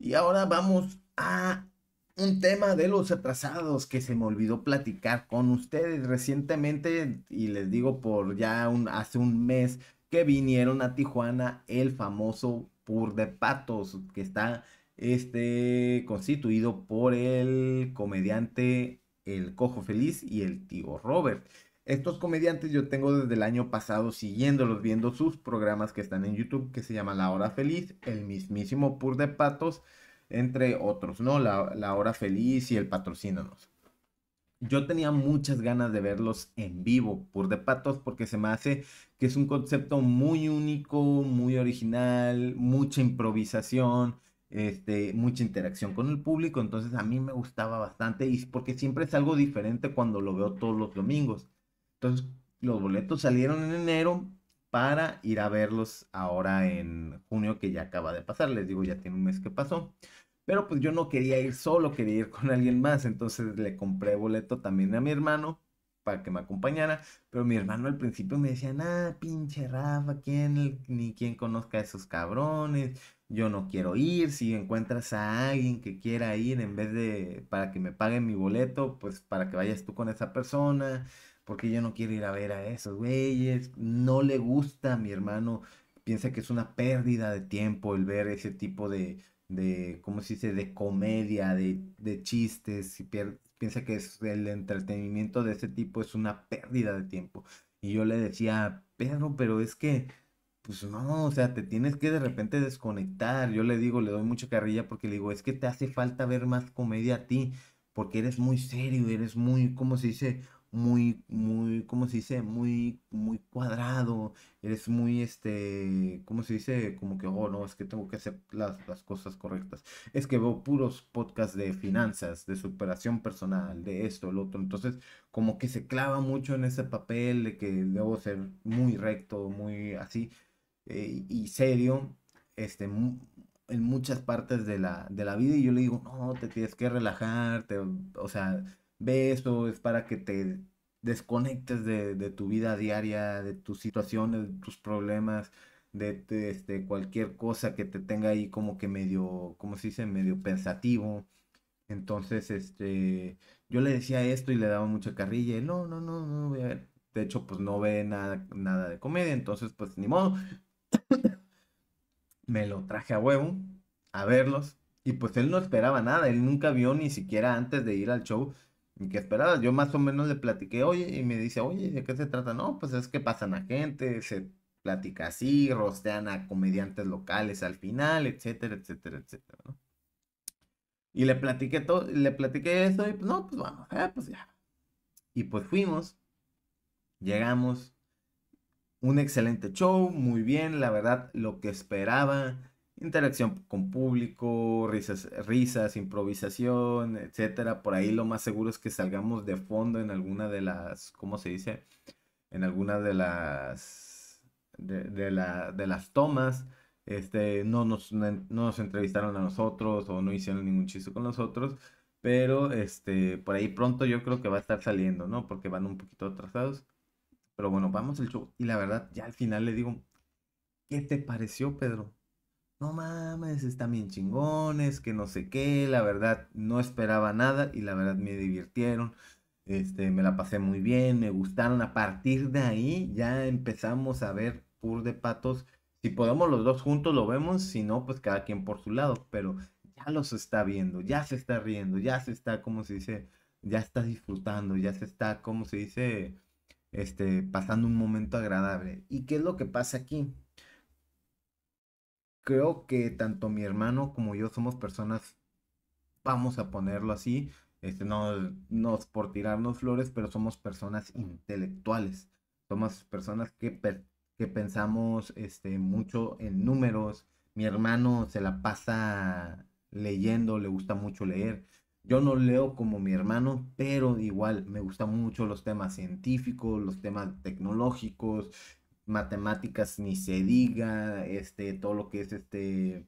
Y ahora vamos a un tema de los atrasados que se me olvidó platicar con ustedes recientemente y les digo por ya hace un mes que vinieron a Tijuana el famoso Pur de Patos que está este constituido por el comediante El Cojo Feliz y el tío Robert. Estos comediantes yo tengo desde el año pasado siguiéndolos, viendo sus programas que están en YouTube, que se llama La Hora Feliz, el mismísimo Pur de Patos, entre otros, ¿no? La, Hora Feliz y el Patrocínanos. Yo tenía muchas ganas de verlos en vivo, Pur de Patos, porque se me hace que es un concepto muy único, muy original, mucha improvisación, este, mucha interacción con el público, entonces a mí me gustaba bastante y porque siempre es algo diferente cuando lo veo todos los domingos. Entonces, los boletos salieron en enero para ir a verlos ahora en junio que ya acaba de pasar. Les digo, ya tiene un mes que pasó. Pero pues yo no quería ir solo, quería ir con alguien más. Entonces le compré boleto también a mi hermano para que me acompañara. Pero mi hermano al principio me decía, nada, pinche Rafa, ¿quién, ni quien conozca a esos cabrones. Yo no quiero ir. Si encuentras a alguien que quiera ir en vez de para que me paguen mi boleto, pues para que vayas tú con esa persona porque yo no quiero ir a ver a esos güeyes, no le gusta a mi hermano, piensa que es una pérdida de tiempo el ver ese tipo de, de ¿cómo se dice?, de comedia, de, de chistes, piensa que el entretenimiento de ese tipo es una pérdida de tiempo. Y yo le decía, Pedro, pero es que, pues no, o sea, te tienes que de repente desconectar. Yo le digo, le doy mucha carrilla porque le digo, es que te hace falta ver más comedia a ti, porque eres muy serio, eres muy, ¿cómo se dice? muy, muy, ¿cómo se dice? Muy, muy cuadrado, eres muy, este, ¿cómo se dice? Como que, oh, no, es que tengo que hacer las, las cosas correctas. Es que veo puros podcasts de finanzas, de superación personal, de esto, el otro. Entonces, como que se clava mucho en ese papel de que debo ser muy recto, muy así eh, y serio, este, en muchas partes de la, de la vida. Y yo le digo, no, te tienes que relajar, o sea Ve esto es para que te desconectes de, tu vida diaria, de tus situaciones, de tus problemas, de, este, cualquier cosa que te tenga ahí como que medio, ¿cómo se dice? Medio pensativo. Entonces, este, yo le decía esto y le daba mucha carrilla. no, no, no, no voy a De hecho, pues no ve nada, nada de comedia. Entonces, pues ni modo. Me lo traje a huevo a verlos. Y pues él no esperaba nada. Él nunca vio ni siquiera antes de ir al show y que esperaba. Yo más o menos le platiqué, oye, y me dice, oye, ¿de qué se trata? No, pues es que pasan a gente, se platica así, rostean a comediantes locales al final, etcétera, etcétera, etcétera, Y le platiqué todo, le platiqué eso y pues no, pues vamos, eh, pues ya. Y pues fuimos, llegamos, un excelente show, muy bien, la verdad, lo que esperaba, interacción con público, risas, risas, improvisación, etcétera. Por ahí lo más seguro es que salgamos de fondo en alguna de las, ¿cómo se dice? En alguna de las de, de las tomas. Este, no nos, no nos entrevistaron a nosotros o no hicieron ningún chiste con nosotros. Pero este, por ahí pronto yo creo que va a estar saliendo, ¿no? Porque van un poquito atrasados. Pero bueno, vamos al show. Y la verdad, ya al final le digo, ¿qué te pareció, Pedro? no mames, están bien chingones, que no sé qué, la verdad no esperaba nada y la verdad me divirtieron, este, me la pasé muy bien, me gustaron, a partir de ahí ya empezamos a ver Pur de Patos, si podemos los dos juntos lo vemos, si no, pues cada quien por su lado, pero ya los está viendo, ya se está riendo, ya se está, como se dice, ya está disfrutando, ya se está, como se dice, este, pasando un momento agradable. ¿Y qué es lo que pasa aquí? creo que tanto mi hermano como yo somos personas, vamos a ponerlo así, este, no, por tirarnos flores, pero somos personas intelectuales, somos personas que, que pensamos este, mucho en números, mi hermano se la pasa leyendo, le gusta mucho leer. Yo no leo como mi hermano, pero igual me gustan mucho los temas científicos, los temas tecnológicos, matemáticas ni se diga, este, todo lo que es este,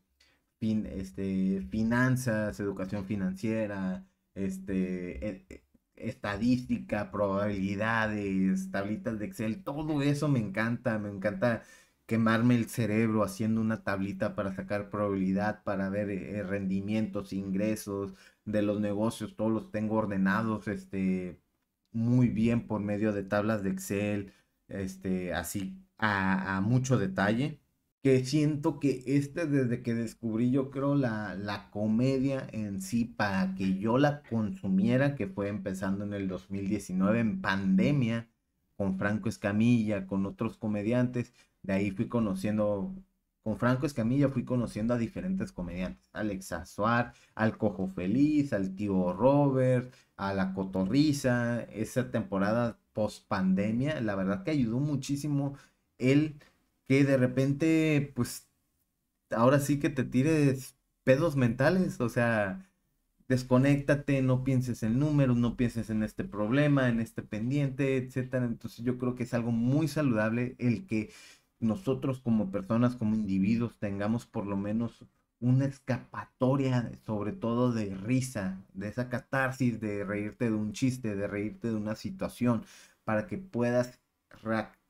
este, finanzas, educación financiera, este, e, e, estadística, probabilidades, tablitas de Excel, todo eso me encanta, me encanta quemarme el cerebro haciendo una tablita para sacar probabilidad, para ver eh, rendimientos, ingresos de los negocios, todos los tengo ordenados este, muy bien por medio de tablas de Excel, este, así, a, a mucho detalle, que siento que este desde que descubrí yo creo la, la comedia en sí para que yo la consumiera, que fue empezando en el 2019 en pandemia, con Franco Escamilla, con otros comediantes, de ahí fui conociendo con Franco Escamilla fui conociendo a diferentes comediantes, Alex Azuar, al Cojo Feliz, al Tío Robert, a La Cotorriza, esa temporada post pandemia, la verdad que ayudó muchísimo el que de repente, pues, ahora sí que te tires pedos mentales, o sea, desconéctate, no pienses en números, no pienses en este problema, en este pendiente, etcétera. Entonces yo creo que es algo muy saludable el que nosotros como personas, como individuos, tengamos por lo menos una escapatoria, sobre todo de risa, de esa catarsis, de reírte de un chiste, de reírte de una situación, para que puedas,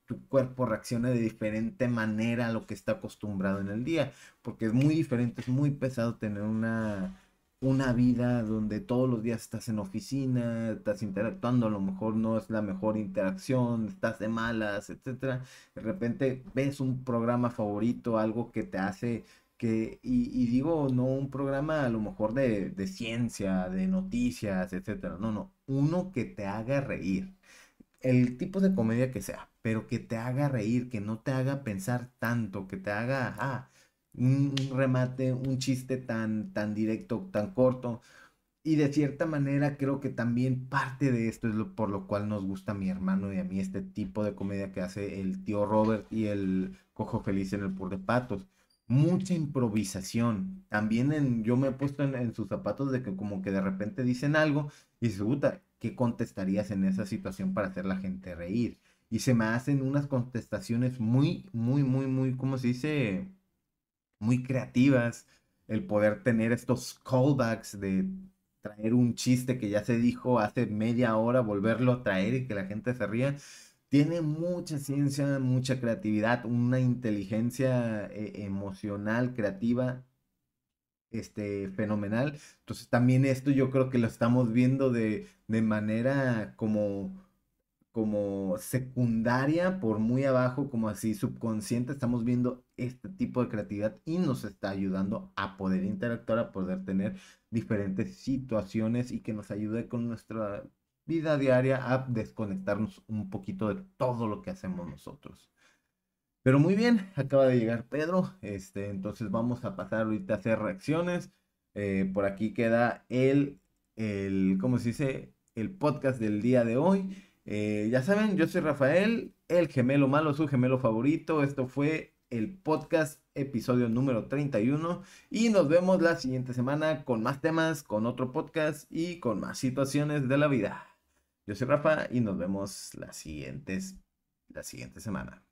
tu cuerpo reaccione de diferente manera a lo que está acostumbrado en el día, porque es muy diferente, es muy pesado tener una, una vida donde todos los días estás en oficina, estás interactuando, a lo mejor no es la mejor interacción, estás de malas, etcétera. De repente ves un programa favorito, algo que te hace y, digo, no un programa a lo mejor de, ciencia, de noticias, etcétera. No, no, uno que te haga reír. El tipo de comedia que sea, pero que te haga reír, que no te haga pensar tanto, que te haga un, remate, un chiste tan, tan directo, tan corto. Y de cierta manera creo que también parte de esto es por lo cual nos gusta a mi hermano y a mí este tipo de comedia que hace el tío Robert y el cojo feliz en el pur de patos mucha improvisación. También en, yo me he puesto en, sus zapatos de que como que de repente dicen algo y se pregunta ¿qué contestarías en esa situación para hacer la gente reír? Y se me hacen unas contestaciones muy, muy, muy, muy, ¿cómo se dice? Muy creativas. El poder tener estos callbacks de traer un chiste que ya se dijo hace media hora, volverlo a traer y que la gente se ría tiene mucha ciencia, mucha creatividad, una inteligencia eh, emocional, creativa, este, fenomenal. Entonces también esto yo creo que lo estamos viendo de, manera como, como secundaria, por muy abajo, como así subconsciente, estamos viendo este tipo de creatividad y nos está ayudando a poder interactuar, a poder tener diferentes situaciones y que nos ayude con nuestra vida diaria a desconectarnos un poquito de todo lo que hacemos nosotros. Pero muy bien, acaba de llegar Pedro, este, entonces vamos a pasar ahorita a hacer reacciones. Eh, por aquí queda el, el, ¿cómo se dice? El podcast del día de hoy. Eh, ya saben, yo soy Rafael, el gemelo malo, su gemelo favorito. Esto fue el podcast episodio número 31 y nos vemos la siguiente semana con más temas, con otro podcast y con más situaciones de la vida. Yo soy Rafa y nos vemos la, siguientes, la siguiente semana.